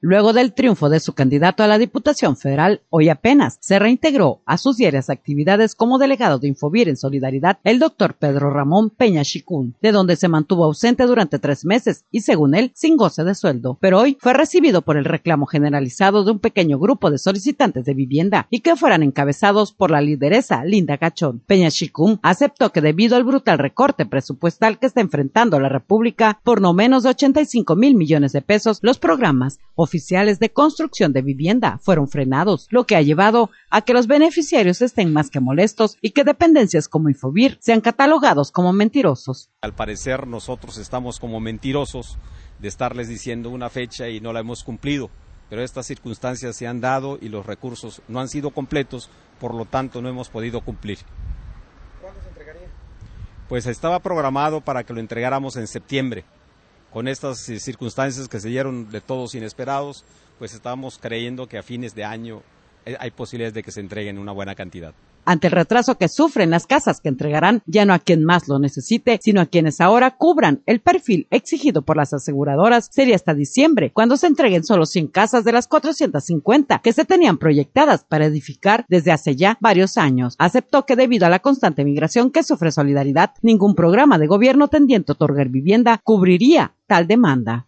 Luego del triunfo de su candidato a la Diputación Federal, hoy apenas se reintegró a sus diarias actividades como delegado de Infobir en solidaridad el doctor Pedro Ramón Peña Chicún, de donde se mantuvo ausente durante tres meses y según él sin goce de sueldo. Pero hoy fue recibido por el reclamo generalizado de un pequeño grupo de solicitantes de vivienda y que fueran encabezados por la lideresa Linda Gachón. Peña Chicún aceptó que debido al brutal recorte presupuestal que está enfrentando la República por no menos de 85 mil millones de pesos, los programas oficiales de construcción de vivienda fueron frenados, lo que ha llevado a que los beneficiarios estén más que molestos y que dependencias como Infobir sean catalogados como mentirosos. Al parecer nosotros estamos como mentirosos de estarles diciendo una fecha y no la hemos cumplido, pero estas circunstancias se han dado y los recursos no han sido completos, por lo tanto no hemos podido cumplir. ¿Cuándo se entregaría? Pues estaba programado para que lo entregáramos en septiembre con estas eh, circunstancias que se dieron de todos inesperados, pues estamos creyendo que a fines de año eh, hay posibilidades de que se entreguen una buena cantidad. Ante el retraso que sufren las casas que entregarán ya no a quien más lo necesite, sino a quienes ahora cubran el perfil exigido por las aseguradoras, sería hasta diciembre, cuando se entreguen solo 100 casas de las 450 que se tenían proyectadas para edificar desde hace ya varios años. Aceptó que debido a la constante migración que sufre Solidaridad, ningún programa de gobierno tendiente a otorgar vivienda cubriría tal demanda.